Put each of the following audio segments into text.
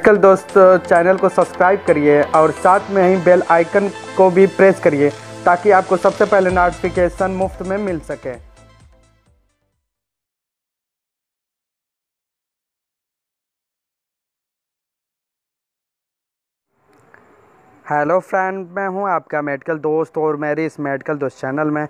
medical दोस्त channel को subscribe करिए और साथ में ही बेल आइकन को भी प्रेस करिए ताकि आपको सबसे पहले नोटिफिकेशन मुफ्त में मिल सके हेलो फ्रेंड मैं हूं आपका मेडिकल दोस्त और मेरी इस मेडिकल दोस्त चैनल में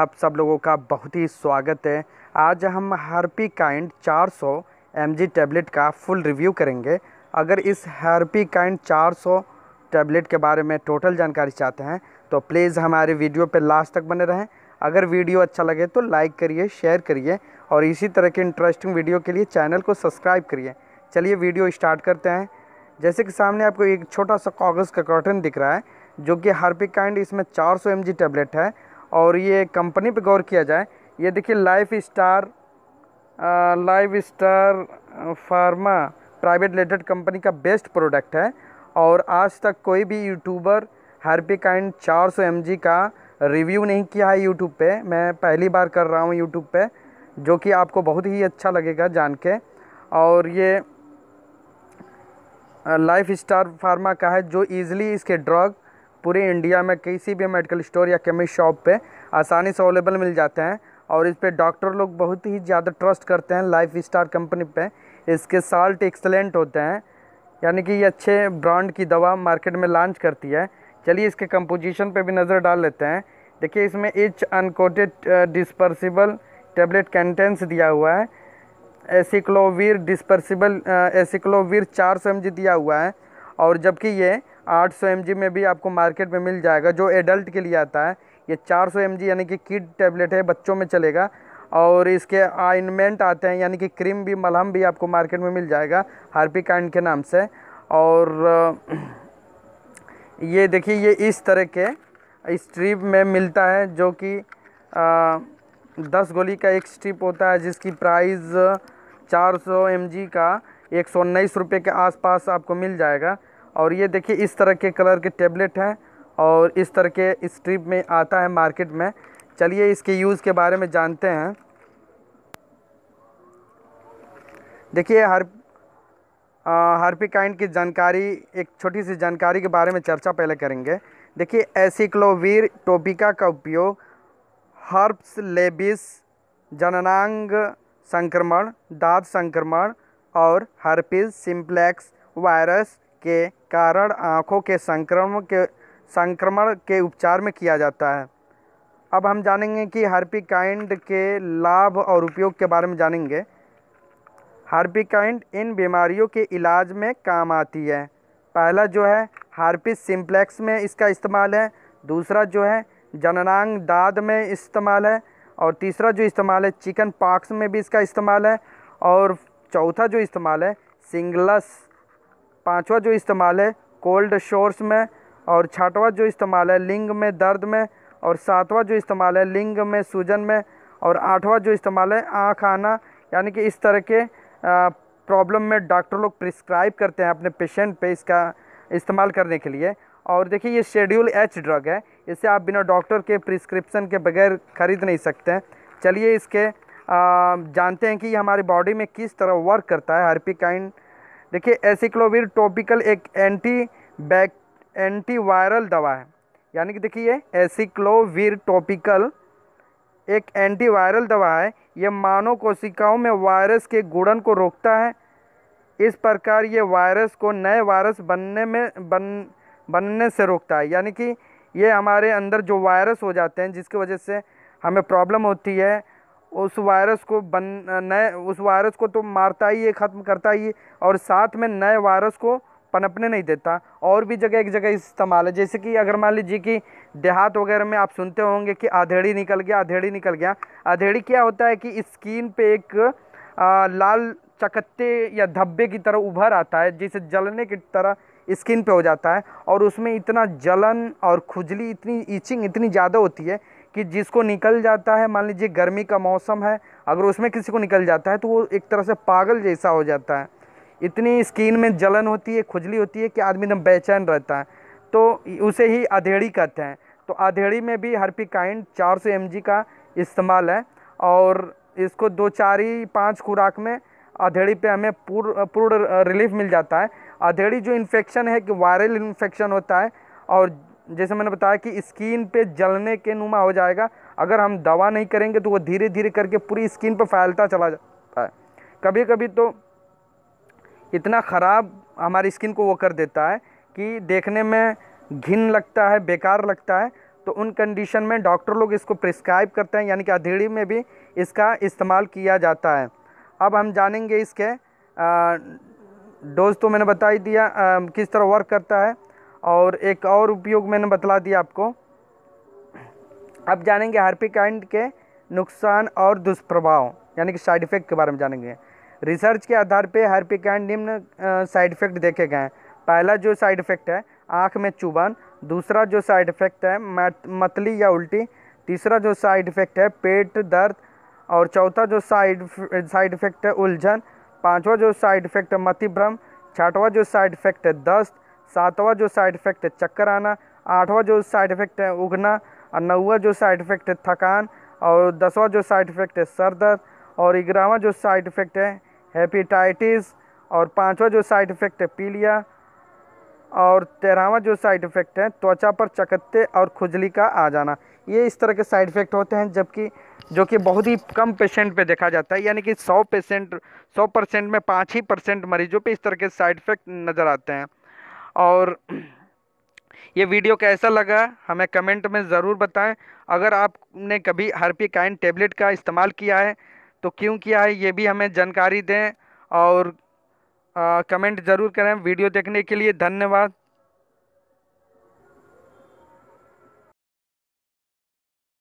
आप सब लोगों का बहुत ही स्वागत है आज हम Herpikind 400 M G tablet का फुल रिव्यू करेंगे अगर इस हर्पी काइंड 400 टैबलेट के बारे में टोटल जानकारी चाहते हैं तो प्लीज़ हमारे वीडियो पर लास्ट तक बने रहें अगर वीडियो अच्छा लगे तो लाइक करिए शेयर करिए और इसी तरह के इंटरेस्टिंग वीडियो के लिए चैनल को सब्सक्राइब करिए चलिए वीडियो स्टार्ट करते हैं जैसे कि सामने आपको एक छोटा सा कागज़ का कॉटन दिख रहा है जो कि काइंड इसमें 400 सौ टैबलेट है और ये कंपनी पे गौर किया जाए ये देखिए Life Star Life Star pharma private limited company का बेस्ट प्रोडक्ट है और आज तक कोई भी यूट्यूबर हार्पिक काइंड चार सौ एम का रिव्यू नहीं किया है यूट्यूब पे मैं पहली बार कर रहा हूँ यूट्यूब पे जो कि आपको बहुत ही अच्छा लगेगा जान के और ये लाइफ स्टार फार्मा का है जो ईज़िली इसके ड्रग पूरे इंडिया में किसी भी मेडिकल स्टोर या केमिस्ट शॉप पे आसानी से अवेलेबल मिल जाते हैं और इस पर डॉक्टर लोग बहुत ही ज़्यादा ट्रस्ट करते हैं लाइफ स्टार कंपनी पर इसके साल्ट एक्सलेंट होते हैं यानी कि ये अच्छे ब्रांड की दवा मार्केट में लॉन्च करती है चलिए इसके कंपोजिशन पे भी नज़र डाल लेते हैं देखिए इसमें each uncoated dispersible tablet contains दिया हुआ है एसिक्लोविर डिस्पर्सिबल एसिक्लोविर चार सौ दिया हुआ है और जबकि ये 800 सौ में भी आपको मार्केट में मिल जाएगा जो एडल्ट के लिए आता है ये 400 सौ यानी कि किड टैबलेट है बच्चों में चलेगा और इसके आइनमेंट आते हैं यानी कि क्रीम भी मलहम भी आपको मार्केट में मिल जाएगा हार्पिक आइन के नाम से और ये देखिए ये इस तरह के स्ट्रिप में मिलता है जो कि दस गोली का एक स्ट्रिप होता है जिसकी प्राइस चार सौ एम जी का एक सौ उन्नीस रुपये के आसपास आपको मिल जाएगा और ये देखिए इस तरह के कलर के टेबलेट हैं और इस तरह के स्ट्रिप में आता है मार्केट में चलिए इसके यूज़ के बारे में जानते हैं देखिए हर हार्पिकाइंड की जानकारी एक छोटी सी जानकारी के बारे में चर्चा पहले करेंगे देखिए एसिक्लोवीर टोपिका का उपयोग हर्ब्स लेबिस जननांग संक्रमण दाद संक्रमण और हर्पीज सिम्प्लेक्स वायरस के कारण आँखों के संक्रमण के संक्रमण के उपचार में किया जाता है अब हम जानेंगे कि हार्पिकाइंड के लाभ और उपयोग के बारे में जानेंगे हार्पिकाइंड इन बीमारियों के इलाज में काम आती है पहला जो है हार्पिस सिम्प्लेक्स में इसका इस्तेमाल है दूसरा जो है जननांग दाद में इस्तेमाल है और तीसरा जो इस्तेमाल है चिकन पाक्स में भी इसका इस्तेमाल है और चौथा जो इस्तेमाल है सिंगलस पांचवा जो इस्तेमाल है कोल्ड शोर्स में और छठवा जो इस्तेमाल है लिंग में दर्द में और सातवां जो इस्तेमाल है लिंग में सूजन में और आठवां जो इस्तेमाल है आँख आना यानी कि इस तरह के प्रॉब्लम में डॉक्टर लोग प्रिस्क्राइब करते हैं अपने पेशेंट पे इसका इस्तेमाल करने के लिए और देखिए ये शेड्यूल एच ड्रग है इसे आप बिना डॉक्टर के प्रिस्क्रिप्शन के बगैर ख़रीद नहीं सकते चलिए इसके आ, जानते हैं कि ये हमारी बॉडी में किस तरह वर्क करता है हर्पिकाइन देखिए एसिक्लोविर टॉपिकल एक एंटी बैक एंटी वायरल दवा है यानी कि देखिए एसिक्लोविर टॉपिकल एक एंटीवायरल दवा है यह मानव कोशिकाओं में वायरस के गुड़न को रोकता है इस प्रकार ये वायरस को नए वायरस बनने में बन बनने से रोकता है यानी कि ये हमारे अंदर जो वायरस हो जाते हैं जिसकी वजह से हमें प्रॉब्लम होती है उस वायरस को बन नए उस वायरस को तो मारता ही है ख़त्म करता ही है और साथ में नए वायरस को पनपने नहीं देता और भी जगह एक जगह इस्तेमाल है जैसे कि अगर मान लीजिए कि देहात वगैरह में आप सुनते होंगे कि आधेड़ी निकल गया आधेड़ी निकल गया आधेड़ी क्या होता है कि स्किन पे एक आ, लाल चकत्ते या धब्बे की तरह उभर आता है जिसे जलने की तरह स्किन पे हो जाता है और उसमें इतना जलन और खुजली इतनी इचिंग इतनी ज़्यादा होती है कि जिसको निकल जाता है मान लीजिए गर्मी का मौसम है अगर उसमें किसी को निकल जाता है तो वो एक तरह से पागल जैसा हो जाता है इतनी स्किन में जलन होती है खुजली होती है कि आदमी एकदम बेचैन रहता है तो उसे ही अधेड़ी कहते हैं तो अधेड़ी में भी हर्पिकाइंड चार सौ एम का इस्तेमाल है और इसको दो चार ही पाँच खुराक में अधेड़ी पे हमें पूर्ण पूर्ण रिलीफ मिल जाता है अधेड़ी जो इन्फेक्शन है कि वायरल इन्फेक्शन होता है और जैसे मैंने बताया कि स्किन पे जलने के नुमा हो जाएगा अगर हम दवा नहीं करेंगे तो वो धीरे धीरे करके पूरी स्किन पर फैलता चला जाता है कभी कभी तो इतना ख़राब हमारी स्किन को वो कर देता है कि देखने में घिन लगता है बेकार लगता है तो उन कंडीशन में डॉक्टर लोग इसको प्रिस्क्राइब करते हैं यानी कि अधेड़ी में भी इसका इस्तेमाल किया जाता है अब हम जानेंगे इसके डोज तो मैंने बता ही दिया आ, किस तरह वर्क करता है और एक और उपयोग मैंने बतला दिया आपको अब जानेंगे हार्पिकाइंड के नुकसान और दुष्प्रभाव यानी कि साइड इफ़ेक्ट के बारे में जानेंगे रिसर्च के आधार पे हैप्पी निम्न साइड इफ़ेक्ट देखे गए हैं पहला जो साइड इफ़ेक्ट है आँख में चुबान दूसरा जो साइड इफ़ेक्ट है मतली या उल्टी तीसरा जो साइड इफ़ेक्ट है पेट दर्द और चौथा जो साइड साइड इफ़ेक्ट है उलझन पांचवा जो साइड इफ़ेक्ट है मति भ्रम छठवा जो साइड इफ़ेक्ट है दस्त सातवा जो साइड इफ़ेक्ट है चक्कर आना आठवां जो साइड इफ़ेक्ट है उगना और नौवा जो साइड इफ़ेक्ट है थकान और दसवां जो साइड इफ़ेक्ट है सर दर्द और ग्यारहवा जो साइड इफ़ेक्ट है हेपेटाइटिस और पांचवा जो साइड इफ़ेक्ट है पीलिया और तेरहवा जो साइड इफ़ेक्ट है त्वचा पर चकत्ते और खुजली का आ जाना ये इस तरह के साइड इफ़ेक्ट होते हैं जबकि जो कि बहुत ही कम पेशेंट पे देखा जाता है यानी कि 100 पेशेंट 100 परसेंट में पाँच ही परसेंट मरीजों पे इस तरह के साइड इफ़ेक्ट नज़र आते हैं और ये वीडियो कैसा लगा हमें कमेंट में ज़रूर बताएं अगर आपने कभी हरपी काइन टेबलेट का इस्तेमाल किया है तो क्यों किया है ये भी हमें जानकारी दें और आ, कमेंट ज़रूर करें वीडियो देखने के लिए धन्यवाद